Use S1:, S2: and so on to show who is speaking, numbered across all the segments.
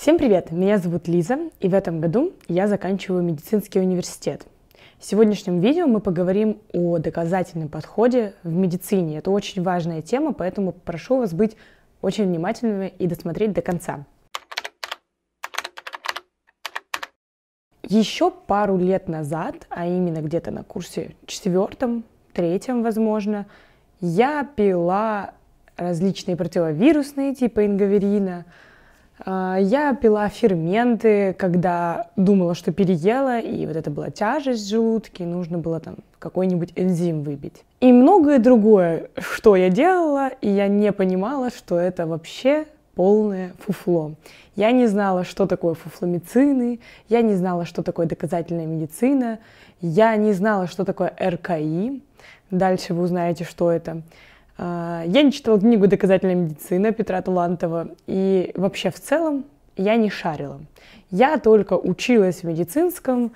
S1: Всем привет! Меня зовут Лиза, и в этом году я заканчиваю медицинский университет. В сегодняшнем видео мы поговорим о доказательном подходе в медицине. Это очень важная тема, поэтому прошу вас быть очень внимательными и досмотреть до конца. Еще пару лет назад, а именно где-то на курсе четвертом, третьем, возможно, я пила различные противовирусные типа ингаверина – а, я пила ферменты, когда думала, что переела, и вот это была тяжесть в желудке, нужно было там какой-нибудь энзим выбить. И многое другое, что я делала, и я не понимала, что это вообще полное фуфло. Я не знала, что такое фуфломицины, я не знала, что такое доказательная медицина, я не знала, что такое РКИ. Дальше вы узнаете, что это. Э, я не читала книгу «Доказательная медицина» Петра Талантова, и вообще в целом я не шарила. Я только училась в медицинском,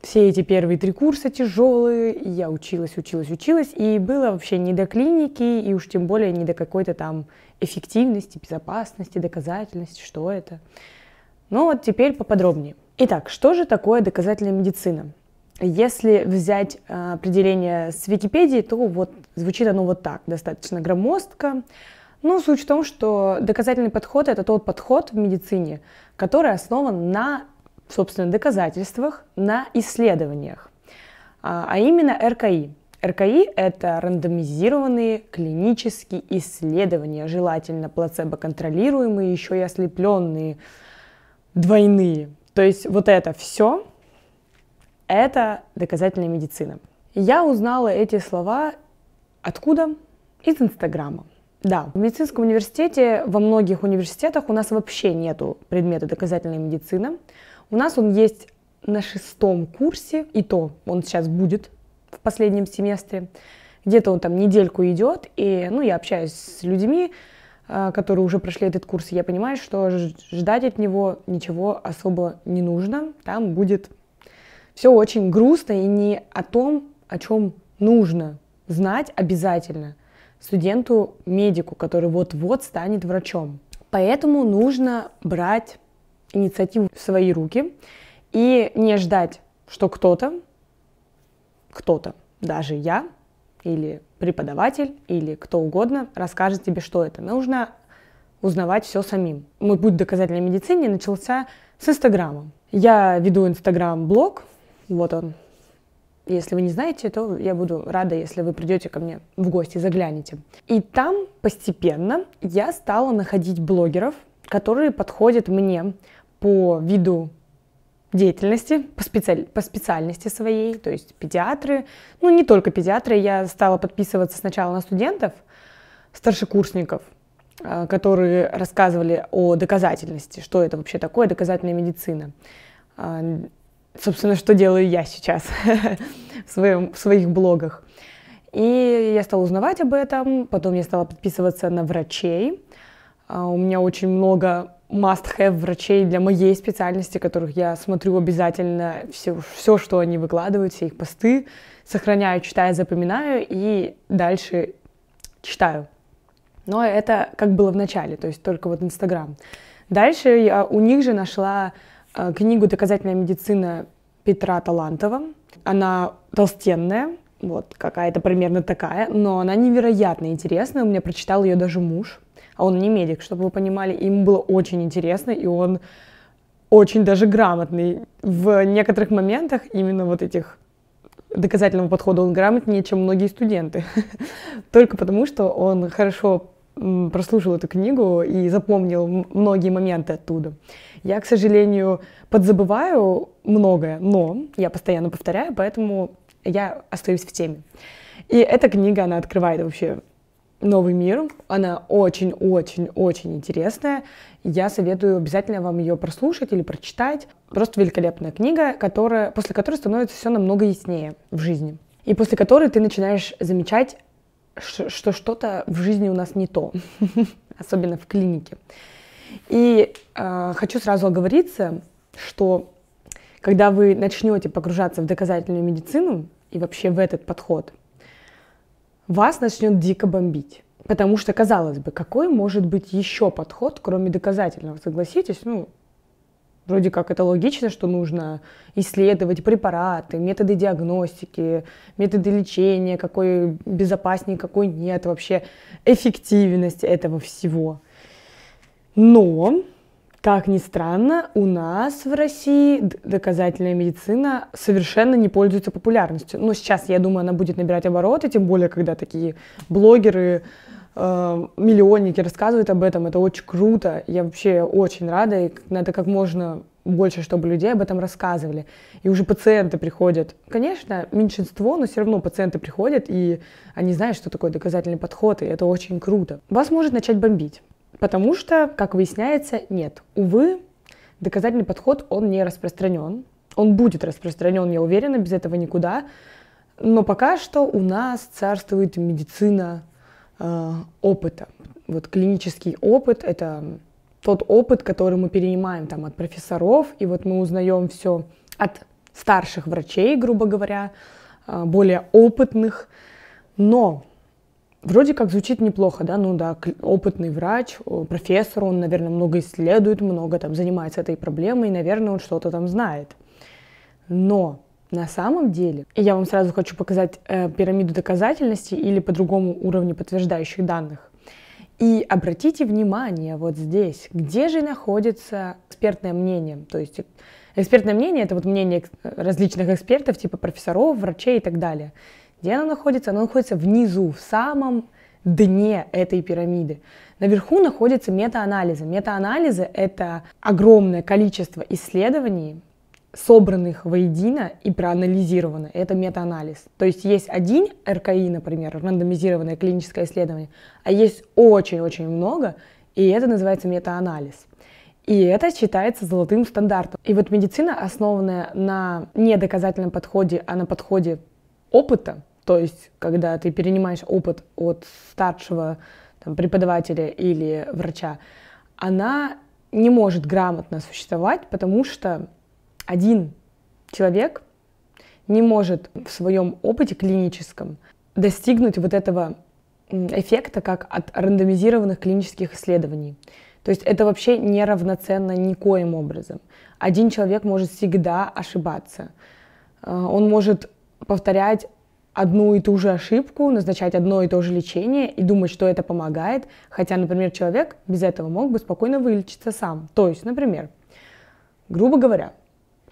S1: все эти первые три курса тяжелые, я училась, училась, училась, и было вообще не до клиники, и уж тем более не до какой-то там эффективности, безопасности, доказательности, что это. Но ну вот теперь поподробнее. Итак, что же такое доказательная медицина? Если взять э, определение с Википедии, то вот Звучит оно вот так, достаточно громоздко. Но ну, суть в том, что доказательный подход – это тот подход в медицине, который основан на, собственно, доказательствах, на исследованиях, а, а именно РКИ. РКИ – это рандомизированные клинические исследования, желательно плацебо-контролируемые, еще и ослепленные, двойные. То есть вот это все – это доказательная медицина. Я узнала эти слова Откуда? Из Инстаграма. Да, в медицинском университете, во многих университетах у нас вообще нету предмета доказательной медицины. У нас он есть на шестом курсе, и то он сейчас будет в последнем семестре. Где-то он там недельку идет, и ну, я общаюсь с людьми, э, которые уже прошли этот курс, и я понимаю, что ждать от него ничего особо не нужно. Там будет все очень грустно и не о том, о чем нужно знать обязательно студенту-медику, который вот-вот станет врачом. Поэтому нужно брать инициативу в свои руки и не ждать, что кто-то, кто-то, даже я или преподаватель или кто угодно расскажет тебе, что это. Нужно узнавать все самим. Мой путь доказательной медицине начался с Инстаграма. Я веду Инстаграм-блог, вот он, если вы не знаете, то я буду рада, если вы придете ко мне в гости, загляните. И там постепенно я стала находить блогеров, которые подходят мне по виду деятельности, по, специаль... по специальности своей, то есть педиатры, ну не только педиатры, я стала подписываться сначала на студентов, старшекурсников, э, которые рассказывали о доказательности, что это вообще такое доказательная медицина собственно, что делаю я сейчас в, своем, в своих блогах. И я стала узнавать об этом, потом я стала подписываться на врачей. А, у меня очень много must-have врачей для моей специальности, которых я смотрю обязательно все, все, что они выкладывают, все их посты, сохраняю, читаю, запоминаю и дальше читаю. Но это как было в начале, то есть только вот Инстаграм. Дальше я у них же нашла Э, книгу «Доказательная медицина» Петра Талантова. Она толстенная, вот какая-то примерно такая, но она невероятно интересная. У меня прочитал ее даже муж, а он не медик, чтобы вы понимали. Ему было очень интересно, и он очень даже грамотный. В некоторых моментах именно вот этих доказательного подхода он грамотнее, чем многие студенты. Только потому, что он хорошо прослушал эту книгу и запомнил многие моменты оттуда. Я, к сожалению, подзабываю многое, но я постоянно повторяю, поэтому я остаюсь в теме. И эта книга, она открывает вообще новый мир. Она очень-очень-очень интересная. Я советую обязательно вам ее прослушать или прочитать. Просто великолепная книга, которая, после которой становится все намного яснее в жизни. И после которой ты начинаешь замечать что что-то в жизни у нас не то, особенно в клинике. И э, хочу сразу оговориться, что когда вы начнете погружаться в доказательную медицину и вообще в этот подход, вас начнет дико бомбить. Потому что, казалось бы, какой может быть еще подход, кроме доказательного? Согласитесь, ну, Вроде как это логично, что нужно исследовать препараты, методы диагностики, методы лечения, какой безопаснее, какой нет, вообще эффективность этого всего. Но, как ни странно, у нас в России доказательная медицина совершенно не пользуется популярностью. Но сейчас, я думаю, она будет набирать обороты, тем более, когда такие блогеры Э, миллионники рассказывают об этом, это очень круто, я вообще очень рада, и надо как можно больше, чтобы людей об этом рассказывали. И уже пациенты приходят. Конечно, меньшинство, но все равно пациенты приходят, и они знают, что такое доказательный подход, и это очень круто. Вас может начать бомбить, потому что, как выясняется, нет. Увы, доказательный подход, он не распространен. Он будет распространен, я уверена, без этого никуда. Но пока что у нас царствует медицина Э, опыта. Вот клинический опыт — это тот опыт, который мы перенимаем там от профессоров, и вот мы узнаем все от старших врачей, грубо говоря, э, более опытных. Но вроде как звучит неплохо, да, ну да, опытный врач, профессор, он, наверное, много исследует, много там занимается этой проблемой, и, наверное, он что-то там знает. Но на самом деле, и я вам сразу хочу показать э, пирамиду доказательности или по-другому уровни подтверждающих данных. И обратите внимание вот здесь, где же находится экспертное мнение. То есть экспертное мнение — это вот мнение различных экспертов, типа профессоров, врачей и так далее. Где оно находится? Оно находится внизу, в самом дне этой пирамиды. Наверху находятся метаанализы. Метаанализы — это огромное количество исследований, собранных воедино и проанализировано. Это метаанализ. То есть есть один РКИ, например, рандомизированное клиническое исследование, а есть очень-очень много, и это называется метаанализ. И это считается золотым стандартом. И вот медицина, основанная на не доказательном подходе, а на подходе опыта, то есть когда ты перенимаешь опыт от старшего там, преподавателя или врача, она не может грамотно существовать, потому что один человек не может в своем опыте клиническом достигнуть вот этого эффекта, как от рандомизированных клинических исследований. То есть это вообще неравноценно никоим образом. Один человек может всегда ошибаться. Э, он может повторять одну и ту же ошибку, назначать одно и то же лечение и думать, что это помогает, хотя, например, человек без этого мог бы спокойно вылечиться сам. То есть, например, грубо говоря,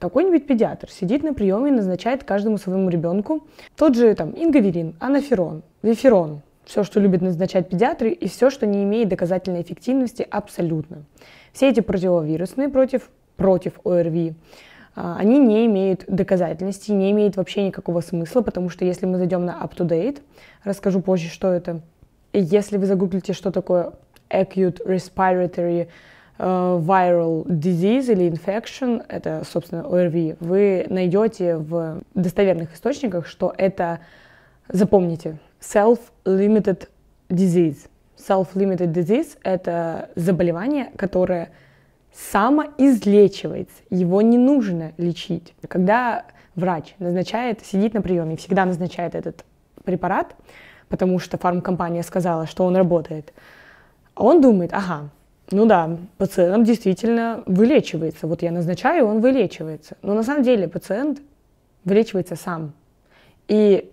S1: какой-нибудь педиатр сидит на приеме и назначает каждому своему ребенку тот же там ингаверин, анаферон, виферон, все, что любят назначать педиатры, и все, что не имеет доказательной эффективности абсолютно. Все эти противовирусные против, против ОРВИ, а, они не имеют доказательности, не имеют вообще никакого смысла, потому что если мы зайдем на UpToDate, расскажу позже, что это, если вы загуглите, что такое acute respiratory Э, viral disease или infection, это, собственно, ОРВИ, вы найдете в достоверных источниках, что это, запомните, self-limited disease. Self-limited disease — это заболевание, которое самоизлечивается, его не нужно лечить. Когда врач назначает сидеть на приеме, всегда назначает этот препарат, потому что фармкомпания сказала, что он работает, он думает, ага, ну да, пациент действительно вылечивается. Вот я назначаю, он вылечивается. Но на самом деле пациент вылечивается сам. И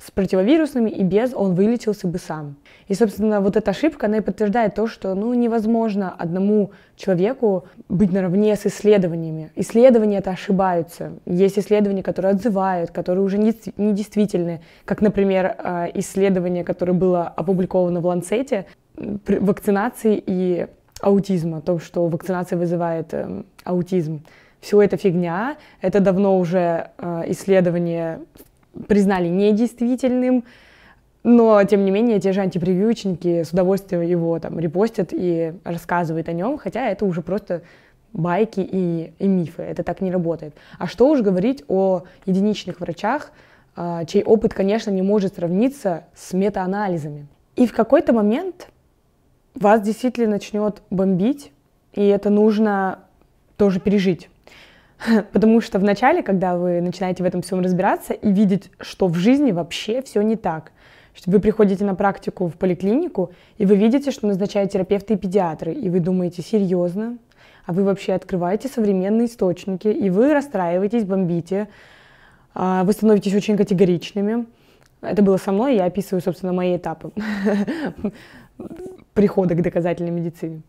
S1: с противовирусными и без он вылечился бы сам. И, собственно, вот эта ошибка, она и подтверждает то, что ну, невозможно одному человеку быть наравне с исследованиями. Исследования это ошибаются. Есть исследования, которые отзывают, которые уже недействительны, как, например, э, исследование, которое было опубликовано в Ланцете, вакцинации и аутизма, о том, что вакцинация вызывает э, аутизм. Все это фигня, это давно уже э, исследования признали недействительным, но, тем не менее, те же антипрививочники с удовольствием его там репостят и рассказывают о нем, хотя это уже просто байки и, и мифы, это так не работает. А что уж говорить о единичных врачах, э, чей опыт, конечно, не может сравниться с метаанализами. И в какой-то момент вас действительно начнет бомбить, и это нужно тоже пережить. Потому что в начале, когда вы начинаете в этом всем разбираться и видеть, что в жизни вообще все не так, что вы приходите на практику в поликлинику, и вы видите, что назначают терапевты и педиатры, и вы думаете, серьезно? А вы вообще открываете современные источники, и вы расстраиваетесь, бомбите, а вы становитесь очень категоричными. Это было со мной, я описываю, собственно, мои этапы. прихода к доказательной медицине.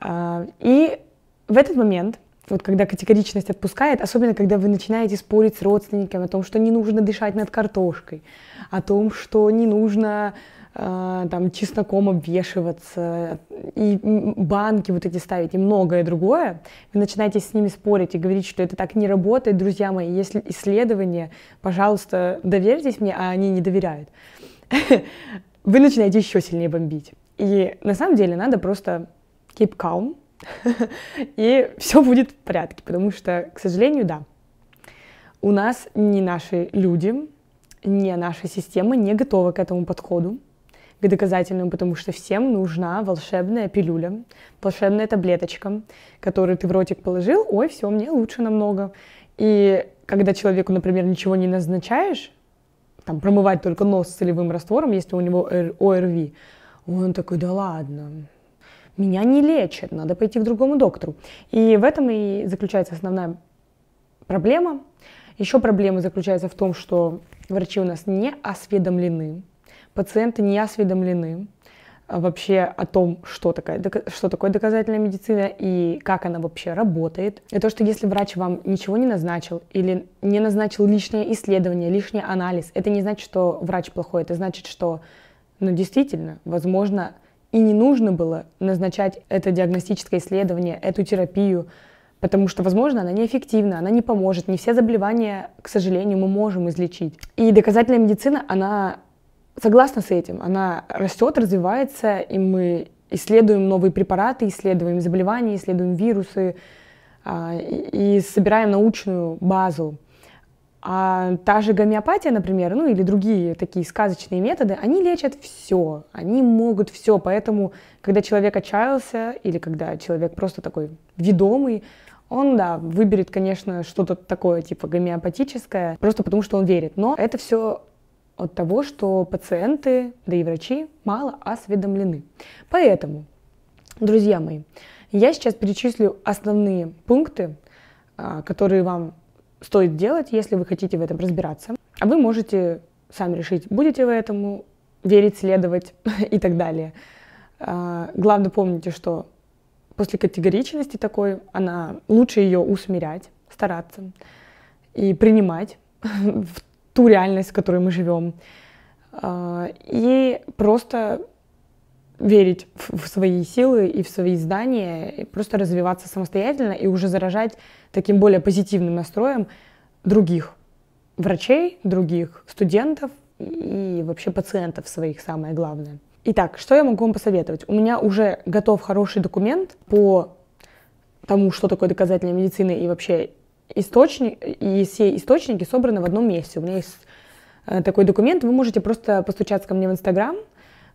S1: А, и в этот момент, вот когда категоричность отпускает, особенно когда вы начинаете спорить с родственниками о том, что не нужно дышать над картошкой, о том, что не нужно а, там чесноком обвешиваться, и банки вот эти ставить, и многое другое, вы начинаете с ними спорить и говорить, что это так не работает, друзья мои, если исследования, пожалуйста, доверьтесь мне, а они не доверяют. вы начинаете еще сильнее бомбить. И на самом деле надо просто keep calm, и все будет в порядке, потому что, к сожалению, да, у нас не наши люди, не наша система не готова к этому подходу, к доказательному, потому что всем нужна волшебная пилюля, волшебная таблеточка, которую ты в ротик положил, ой, все, мне лучше намного. И когда человеку, например, ничего не назначаешь, там, промывать только нос целевым раствором, если у него ОРВИ. Он такой, да ладно, меня не лечат, надо пойти к другому доктору. И в этом и заключается основная проблема. Еще проблема заключается в том, что врачи у нас не осведомлены, пациенты не осведомлены, а, вообще о том, что, такая, что такое доказательная медицина и как она вообще работает. И то, что если врач вам ничего не назначил или не назначил лишнее исследование, лишний анализ, это не значит, что врач плохой, это значит, что, ну, действительно, возможно, и не нужно было назначать это диагностическое исследование, эту терапию, потому что, возможно, она неэффективна, она не поможет. Не все заболевания, к сожалению, мы можем излечить. И доказательная медицина, она согласна с этим. Она растет, развивается, и мы исследуем новые препараты, исследуем заболевания, исследуем вирусы а, и собираем научную базу. А та же гомеопатия, например, ну или другие такие сказочные методы, они лечат все, они могут все, поэтому, когда человек отчаялся или когда человек просто такой ведомый, он, да, выберет, конечно, что-то такое, типа гомеопатическое, просто потому что он верит. Но это все от того, что пациенты, да и врачи, мало осведомлены. Поэтому, друзья мои, я сейчас перечислю основные пункты, а, которые вам стоит делать, если вы хотите в этом разбираться. А вы можете сами решить, будете вы этому верить, следовать и так далее. А, главное помните, что после категоричности такой, она лучше ее усмирять, стараться и принимать в ту реальность, в которой мы живем. А, и просто верить в свои силы и в свои знания, и просто развиваться самостоятельно и уже заражать таким более позитивным настроем других врачей, других студентов и вообще пациентов своих, самое главное. Итак, что я могу вам посоветовать? У меня уже готов хороший документ по тому, что такое доказательная медицина и вообще источник, и все источники собраны в одном месте. У меня есть э, такой документ, вы можете просто постучаться ко мне в Инстаграм,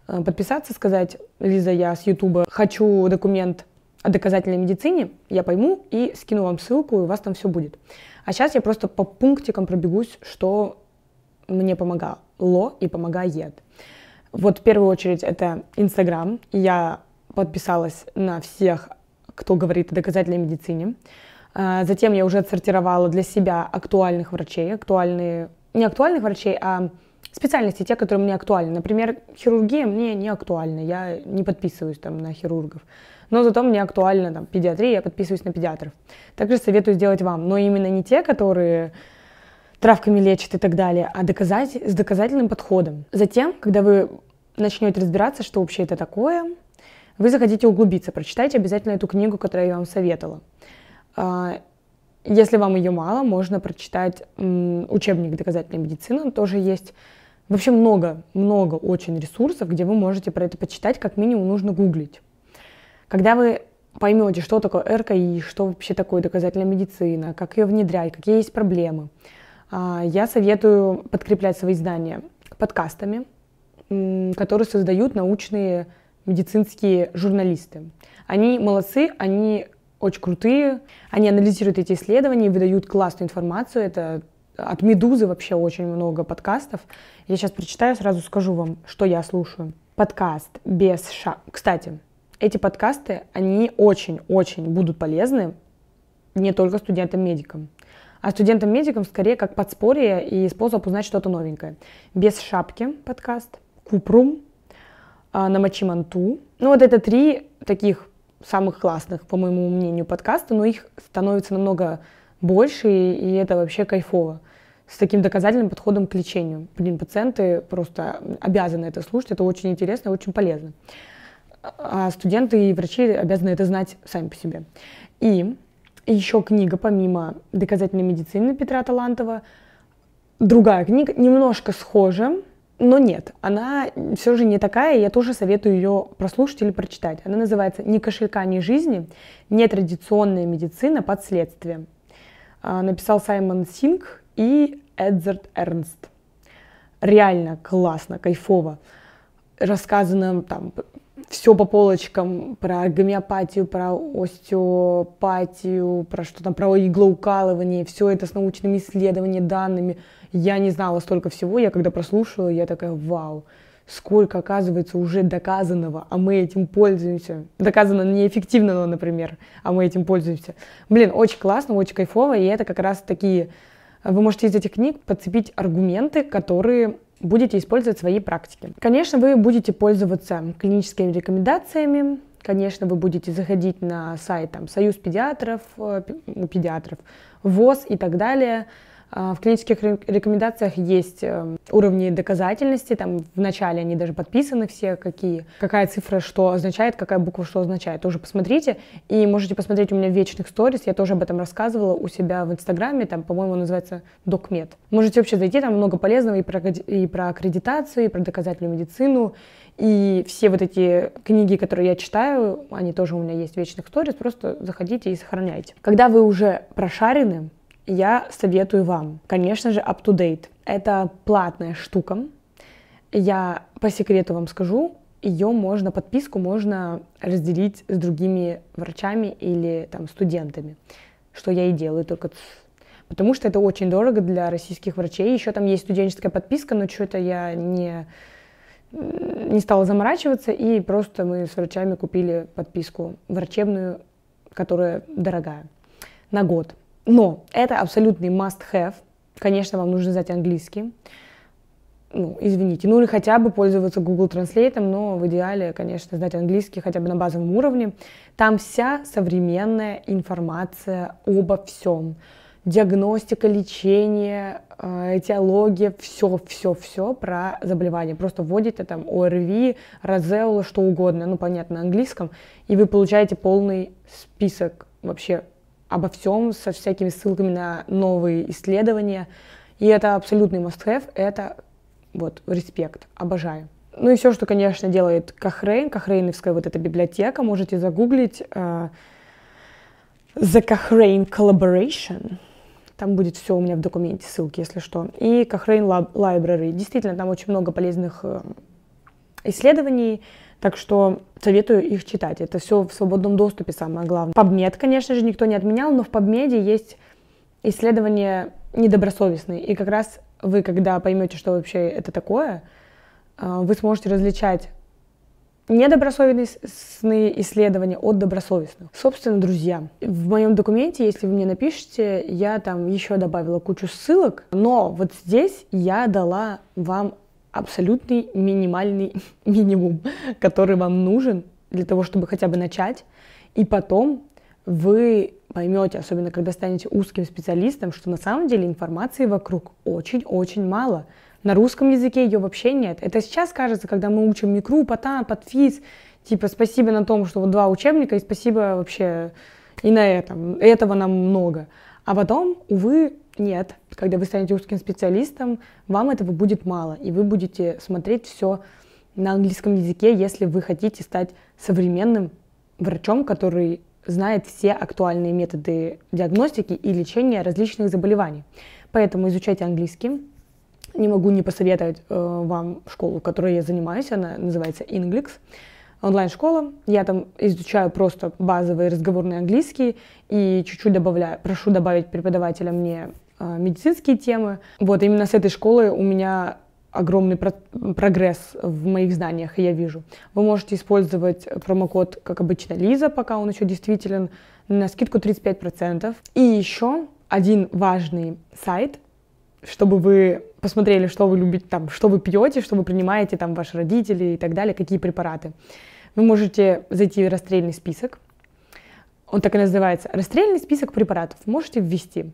S1: э, подписаться, сказать, Лиза, я с Ютуба хочу документ о доказательной медицине, я пойму и скину вам ссылку, и у вас там все будет. А сейчас я просто по пунктикам пробегусь, что мне помогало и помогает. Вот в первую очередь это Инстаграм. Я подписалась на всех, кто говорит о доказательной медицине. А, затем я уже отсортировала для себя актуальных врачей, актуальные, не актуальных врачей, а специальности, те, которые мне актуальны. Например, хирургия мне не актуальна, я не подписываюсь там на хирургов. Но зато мне актуальна там, педиатрия, я подписываюсь на педиатров. Также советую сделать вам, но именно не те, которые травками лечат и так далее, а доказать, с доказательным подходом. Затем, когда вы начнете разбираться, что вообще это такое, вы захотите углубиться, прочитайте обязательно эту книгу, которую я вам советовала. А, если вам ее мало, можно прочитать учебник доказательной медицины, он тоже есть. Вообще много, много очень ресурсов, где вы можете про это почитать, как минимум нужно гуглить. Когда вы поймете, что такое РКИ, что вообще такое доказательная медицина, как ее внедрять, какие есть проблемы, а, я советую подкреплять свои знания подкастами, которые создают научные медицинские журналисты. Они молодцы, они очень крутые. Они анализируют эти исследования и выдают классную информацию. Это от «Медузы» вообще очень много подкастов. Я сейчас прочитаю, сразу скажу вам, что я слушаю. Подкаст без ша... Кстати, эти подкасты, они очень-очень будут полезны не только студентам-медикам, а студентам-медикам скорее как подспорье и способ узнать что-то новенькое. «Без шапки» подкаст, «Купрум», «Намочи Ну вот это три таких самых классных, по моему мнению, подкасты, но их становится намного больше, и это вообще кайфово. С таким доказательным подходом к лечению. Блин, пациенты просто обязаны это слушать, это очень интересно и очень полезно. А студенты и врачи обязаны это знать сами по себе. И еще книга, помимо доказательной медицины Петра Талантова, другая книга, немножко схожа, но нет, она все же не такая, я тоже советую ее прослушать или прочитать. Она называется «Ни кошелька, ни жизни. Нетрадиционная медицина под следствием». А, написал Саймон Синг и Эдзард Эрнст. Реально классно, кайфово. Рассказано там все по полочкам про гомеопатию, про остеопатию, про что там, про иглоукалывание, все это с научными исследованиями, данными – я не знала столько всего, я когда прослушала, я такая, вау, сколько, оказывается, уже доказанного, а мы этим пользуемся. Доказано неэффективного, например, а мы этим пользуемся. Блин, очень классно, очень кайфово, и это как раз такие... Вы можете из этих книг подцепить аргументы, которые будете использовать в своей практике. Конечно, вы будете пользоваться клиническими рекомендациями, конечно, вы будете заходить на сайт там, Союз педиатров, э, ну, педиатров, ВОЗ и так далее, а, в клинических рекомендациях есть э, уровни доказательности, там в начале они даже подписаны все, какие, какая цифра что означает, какая буква что означает. Тоже посмотрите, и можете посмотреть у меня в вечных сторис, я тоже об этом рассказывала у себя в Инстаграме, там, по-моему, называется Докмед. Можете вообще зайти, там много полезного и про, и про аккредитацию, и про доказательную медицину, и все вот эти книги, которые я читаю, они тоже у меня есть в вечных сторис, просто заходите и сохраняйте. Когда вы уже прошарены, я советую вам, конечно же, UpToDate. Это платная штука. Я по секрету вам скажу, ее можно, подписку можно разделить с другими врачами или там студентами, что я и делаю только потому что это очень дорого для российских врачей. Еще там есть студенческая подписка, но что-то я не, не стала заморачиваться, и просто мы с врачами купили подписку врачебную, которая дорогая, на год. Но это абсолютный must-have. Конечно, вам нужно знать английский. Ну, извините. Ну, или хотя бы пользоваться Google Translate, но в идеале, конечно, знать английский хотя бы на базовом уровне. Там вся современная информация обо всем. Диагностика, лечение, э, этиология, все, все, все про заболевание. Просто вводите там ОРВИ, розеула, что угодно, ну, понятно, на английском, и вы получаете полный список вообще обо всем, со всякими ссылками на новые исследования. И это абсолютный must-have, это вот респект, обожаю. Ну и все, что, конечно, делает Кахрейн, Кахрейновская вот эта библиотека, можете загуглить uh, The Cochrane Collaboration. Там будет все у меня в документе, ссылки, если что. И Cochrane Lab Library. Действительно, там очень много полезных э, исследований, так что советую их читать. Это все в свободном доступе самое главное. PubMed, конечно же, никто не отменял, но в PubMed есть исследования недобросовестные. И как раз вы, когда поймете, что вообще это такое, а, вы сможете различать недобросовестные исследования от добросовестных. Собственно, друзья, в моем документе, если вы мне напишите, я там еще добавила кучу ссылок, но вот здесь я дала вам абсолютный минимальный минимум, который вам нужен для того, чтобы хотя бы начать. И потом вы поймете, особенно когда станете узким специалистом, что на самом деле информации вокруг очень-очень мало. На русском языке ее вообще нет. Это сейчас кажется, когда мы учим микру, потан, подфиз, типа спасибо на том, что вот два учебника, и спасибо вообще и на этом. Этого нам много. А потом, увы, нет, когда вы станете узким специалистом, вам этого будет мало, и вы будете смотреть все на английском языке, если вы хотите стать современным врачом, который знает все актуальные методы диагностики и лечения различных заболеваний. Поэтому изучайте английский. Не могу не посоветовать э, вам школу, которой я занимаюсь. Она называется Inglix. Онлайн-школа. Я там изучаю просто базовый разговорный английский и чуть-чуть добавляю, прошу добавить преподавателя мне Э, медицинские темы. Вот именно с этой школы у меня огромный про прогресс в моих знаниях, я вижу. Вы можете использовать промокод, как обычно, Лиза, пока он еще действителен, на скидку 35%. И еще один важный сайт, чтобы вы посмотрели, что вы любите, там, что вы пьете, что вы принимаете, там, ваши родители и так далее, какие препараты. Вы можете зайти в расстрельный список, он так и называется, расстрельный список препаратов, можете ввести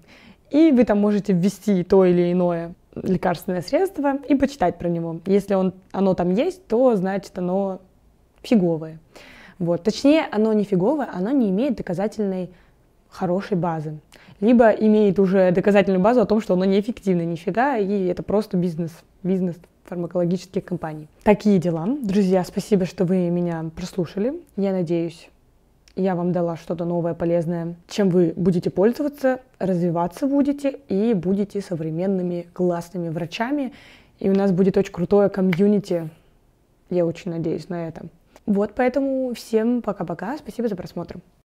S1: и вы там можете ввести то или иное лекарственное средство и почитать про него. Если он, оно там есть, то значит оно фиговое. Вот. Точнее, оно не фиговое, оно не имеет доказательной хорошей базы. Либо имеет уже доказательную базу о том, что оно неэффективно нифига, и это просто бизнес, бизнес фармакологических компаний. Такие дела. Друзья, спасибо, что вы меня прослушали. Я надеюсь, я вам дала что-то новое, полезное, чем вы будете пользоваться, развиваться будете и будете современными классными врачами. И у нас будет очень крутое комьюнити. Я очень надеюсь на это. Вот поэтому всем пока-пока. Спасибо за просмотр.